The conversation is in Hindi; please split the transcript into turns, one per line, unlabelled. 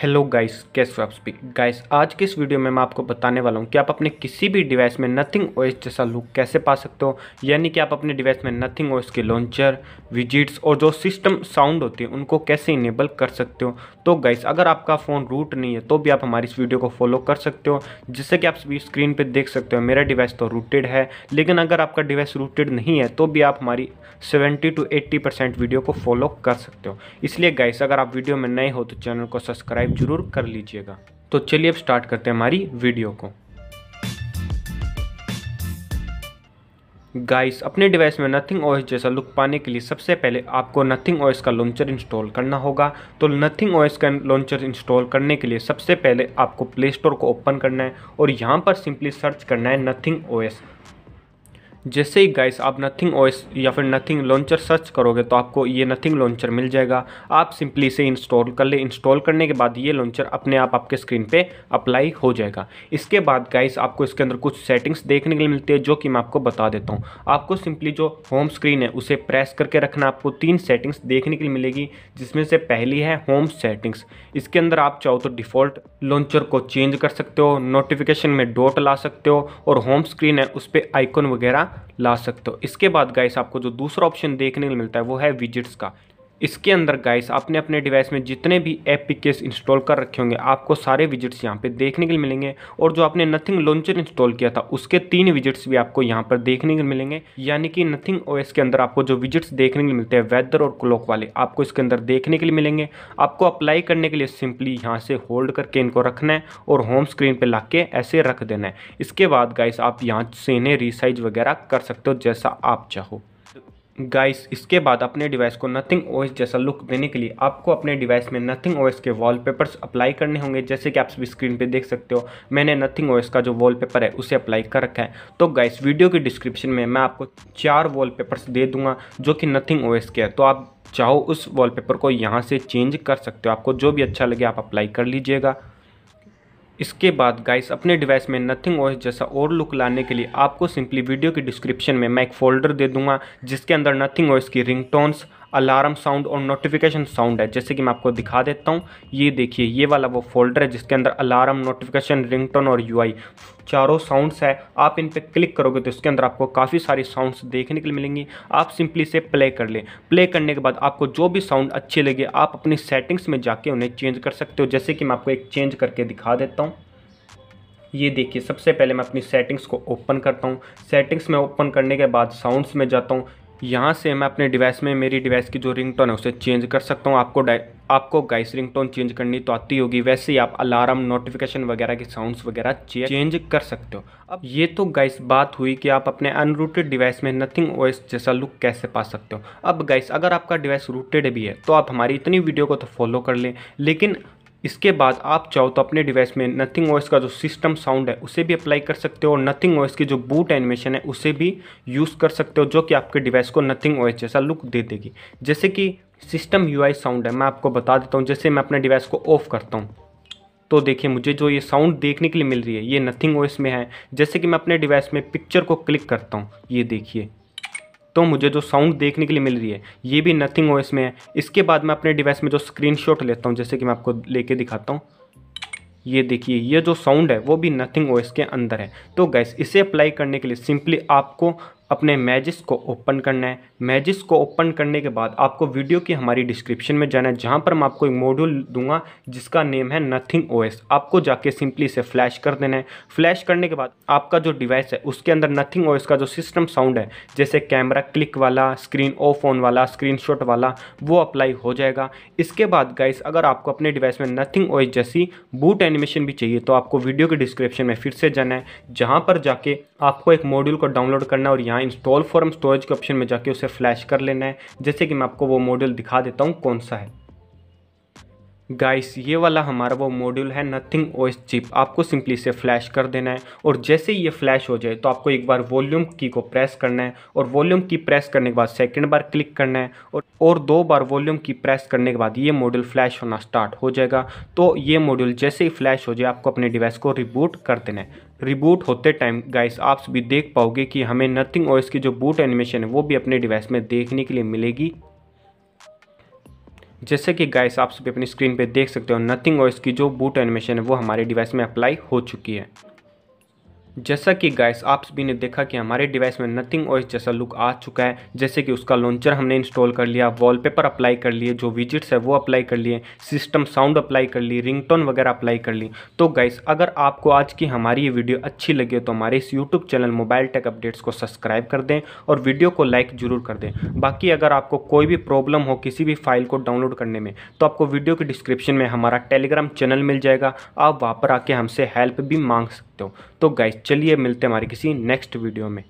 हेलो गाइस कैसे आप स्पीक गाइस आज के इस वीडियो में मैं आपको बताने वाला हूँ कि आप अपने किसी भी डिवाइस में नथिंग ओएस जैसा लुक कैसे पा सकते हो यानी कि आप अपने डिवाइस में नथिंग ओएस के लॉन्चर विजिट्स और जो सिस्टम साउंड होते हैं उनको कैसे इनेबल कर सकते हो तो गाइस अगर आपका फ़ोन रूट नहीं है तो भी आप हमारी इस वीडियो को फॉलो कर सकते हो जिससे कि आप स्क्रीन पर देख सकते हो मेरा डिवाइस तो रूटेड है लेकिन अगर आपका डिवाइस रूटेड नहीं है तो भी आप हमारी सेवेंटी टू एट्टी वीडियो को फॉलो कर सकते हो इसलिए गाइस अगर आप वीडियो में नए हो तो चैनल को सब्सक्राइब सब्सक्राइब जरूर कर लीजिएगा तो चलिए अब स्टार्ट करते हैं हमारी वीडियो को गाइस अपने डिवाइस में नथिंग ओएस जैसा लुक पाने के लिए सबसे पहले आपको नथिंग ओएस का लॉन्चर इंस्टॉल करना होगा तो नथिंग ओएस का लॉन्चर इंस्टॉल करने के लिए सबसे पहले आपको प्ले स्टोर को ओपन करना है और यहाँ पर सिंपली सर्च करना है नथिंग ओएस जैसे ही गाइस आप नथिंग ओएस या फिर नथिंग लॉन्चर सर्च करोगे तो आपको ये नथिंग लॉन्चर मिल जाएगा आप सिंपली इसे इंस्टॉल कर ले इंस्टॉल करने के बाद ये लॉन्चर अपने आप आपके स्क्रीन पे अप्लाई हो जाएगा इसके बाद गाइस आपको इसके अंदर कुछ सेटिंग्स देखने के लिए मिलती है जो कि मैं आपको बता देता हूँ आपको सिंपली जो होम स्क्रीन है उसे प्रेस करके रखना आपको तीन सेटिंग्स देखने के लिए मिलेगी जिसमें से पहली है होम सेटिंग्स इसके अंदर आप चाहो तो डिफ़ॉल्ट लॉन्चर को चेंज कर सकते हो नोटिफिकेशन में डोट ला सकते हो और होम स्क्रीन है उस पर आइकॉन वगैरह ला सकते हो इसके बाद गाइस आपको जो दूसरा ऑप्शन देखने को मिलता है वो है विजिट्स का इसके अंदर गाइस आपने अपने डिवाइस में जितने भी ऐप पिकेस इंस्टॉल कर रखे होंगे आपको सारे विजिट्स यहाँ पे देखने के लिए मिलेंगे और जो आपने नथिंग लॉन्चर इंस्टॉल किया था उसके तीन विजिट्स भी आपको यहाँ पर देखने के लिए मिलेंगे यानी कि नथिंग ओएस के अंदर आपको जो विजिट्स देखने के लिए मिलते हैं वेदर और क्लॉक वाले आपको इसके अंदर देखने के लिए मिलेंगे आपको अप्लाई करने के लिए सिंपली यहाँ से होल्ड करके इनको रखना है और होम स्क्रीन पर ला ऐसे रख देना है इसके बाद गाइस आप यहाँ से इन्हें रिसाइज वगैरह कर सकते हो जैसा आप चाहो गाइस इसके बाद अपने डिवाइस को नथिंग ओएस जैसा लुक देने के लिए आपको अपने डिवाइस में नथिंग ओएस के वॉलपेपर्स अप्लाई करने होंगे जैसे कि आप सभी स्क्रीन पे देख सकते हो मैंने नथिंग ओएस का जो वॉलपेपर है उसे अप्लाई कर रखा है तो गाइस वीडियो के डिस्क्रिप्शन में मैं आपको चार वॉलपेपर्स दे दूंगा जो कि नथिंग ओएस के है तो आप चाहो उस वॉलपेपर को यहाँ से चेंज कर सकते हो आपको जो भी अच्छा लगे आप अप्लाई कर लीजिएगा इसके बाद गाइस अपने डिवाइस में नथिंग ओएस जैसा और लुक लाने के लिए आपको सिंपली वीडियो की डिस्क्रिप्शन में मैं एक फोल्डर दे दूंगा जिसके अंदर नथिंग ओएस की रिंगटोन्स अलार्म साउंड और नोटिफिकेशन साउंड है जैसे कि मैं आपको दिखा देता हूँ ये देखिए ये वाला वो फोल्डर है जिसके अंदर अलार्म नोटिफिकेशन रिंगटोन और यूआई चारों साउंड्स है आप इन पर क्लिक करोगे तो इसके अंदर आपको काफ़ी सारी साउंड्स देखने के लिए मिलेंगी आप सिंपली से प्ले कर लें प्ले करने के बाद आपको जो भी साउंड अच्छे लगे आप अपनी सेटिंग्स में जाके उन्हें चेंज कर सकते हो जैसे कि मैं आपको एक चेंज करके दिखा देता हूँ ये देखिए सबसे पहले मैं अपनी सेटिंग्स को ओपन करता हूँ सेटिंग्स में ओपन करने के बाद साउंड्स में जाता हूँ यहाँ से मैं अपने डिवाइस में मेरी डिवाइस की जो रिंगटोन है उसे चेंज कर सकता हूँ आपको आपको गाइस रिंगटोन चेंज करनी तो आती होगी वैसे ही आप अलार्म नोटिफिकेशन वगैरह के साउंड्स वगैरह चेंज कर सकते हो अब ये तो गाइस बात हुई कि आप अपने अनरूटेड डिवाइस में नथिंग ओएस जैसा लुक कैसे पा सकते हो अब गाइस अगर आपका डिवाइस रूटेड भी है तो आप हमारी इतनी वीडियो को तो फॉलो कर लें लेकिन इसके बाद आप चाहो तो अपने डिवाइस में नथिंग वॉइस का जो सिस्टम साउंड है उसे भी अप्लाई कर सकते हो और नथिंग वॉइस की जो बूट एनिमेशन है उसे भी यूज़ कर सकते हो जो कि आपके डिवाइस को नथिंग वॉइस जैसा लुक दे देगी जैसे कि सिस्टम यूआई साउंड है मैं आपको बता देता हूँ जैसे मैं अपने डिवाइस को ऑफ करता हूँ तो देखिए मुझे जो ये साउंड देखने के लिए मिल रही है ये नथिंग ओएस में है जैसे कि मैं अपने डिवाइस में पिक्चर को क्लिक करता हूँ ये देखिए तो मुझे जो साउंड देखने के लिए मिल रही है ये भी नथिंग ओएस में है इसके बाद मैं अपने डिवाइस में जो स्क्रीनशॉट लेता हूँ जैसे कि मैं आपको लेके दिखाता हूँ ये देखिए ये जो साउंड है वो भी नथिंग ओएस के अंदर है तो गैस इसे अप्लाई करने के लिए सिंपली आपको अपने मैजिस को ओपन करना है मैजिस को ओपन करने के बाद आपको वीडियो की हमारी डिस्क्रिप्शन में जाना है जहाँ पर मैं आपको एक मॉड्यूल दूंगा जिसका नेम है नथिंग ओएस आपको जाके सिंपली इसे फ्लैश कर देना है फ्लैश करने के बाद आपका जो डिवाइस है उसके अंदर नथिंग ओएस का जो सिस्टम साउंड है जैसे कैमरा क्लिक वाला स्क्रीन ऑफ ऑन वाला स्क्रीन वाला वो अप्लाई हो जाएगा इसके बाद गाइस अगर आपको अपने डिवाइस में नथिंग ओएस जैसी बूट एनिमेशन भी चाहिए तो आपको वीडियो के डिस्क्रिप्शन में फिर से जाना है जहाँ पर जाके आपको एक मॉड्यूल को डाउनलोड करना है और यहाँ यहाँ इंस्टॉल फॉर्म स्टोरेज के ऑप्शन में जाके उसे फ्लैश कर लेना है जैसे कि मैं आपको वो मॉड्यूल दिखा देता हूँ कौन सा है गाइस ये वाला हमारा वो मॉड्यूल है नथिंग ओ एस चिप आपको सिंपली इसे फ्लैश कर देना है और जैसे ही ये फ्लैश हो जाए तो आपको एक बार वॉल्यूम की को प्रेस करना है और वॉल्यूम की प्रेस करने के बाद सेकंड बार क्लिक करना है और और दो बार वॉल्यूम की प्रेस करने के बाद ये मॉड्यूल फ्लैश होना स्टार्ट हो जाएगा तो ये मॉड्यूल जैसे ही फ्लैश हो जाए आपको अपने डिवाइस को रिबूट कर देना है रिबूट होते टाइम गाइस आप भी देख पाओगे कि हमें नथिंग ओएस की जो बूट एनिमेशन है वो भी अपने डिवाइस में देखने के लिए मिलेगी जैसे कि गाइस आप सभी अपनी स्क्रीन पे देख सकते हो नथिंग ओएस की जो बूट एनिमेशन है वो हमारे डिवाइस में अप्लाई हो चुकी है जैसा कि गाइस आप सभी ने देखा कि हमारे डिवाइस में नथिंग ओएस जैसा लुक आ चुका है जैसे कि उसका लॉन्चर हमने इंस्टॉल कर लिया वॉलपेपर अप्लाई कर लिए जो विजिट्स है वो अप्लाई कर लिए सिस्टम साउंड अप्लाई कर ली रिंगटोन वगैरह अप्लाई कर ली तो गाइस अगर आपको आज की हमारी ये वीडियो अच्छी लगी तो हमारे इस YouTube channel mobile tech updates को सब्सक्राइब कर दें और वीडियो को लाइक जरूर कर दें बाकी अगर आपको कोई भी प्रॉब्लम हो किसी भी फाइल को डाउनलोड करने में तो आपको वीडियो के डिस्क्रिप्शन में हमारा टेलीग्राम चैनल मिल जाएगा आप वहाँ पर आके हमसे हेल्प भी मांग सकते सकते हो तो गाइस चलिए मिलते हैं हमारे किसी नेक्स्ट वीडियो में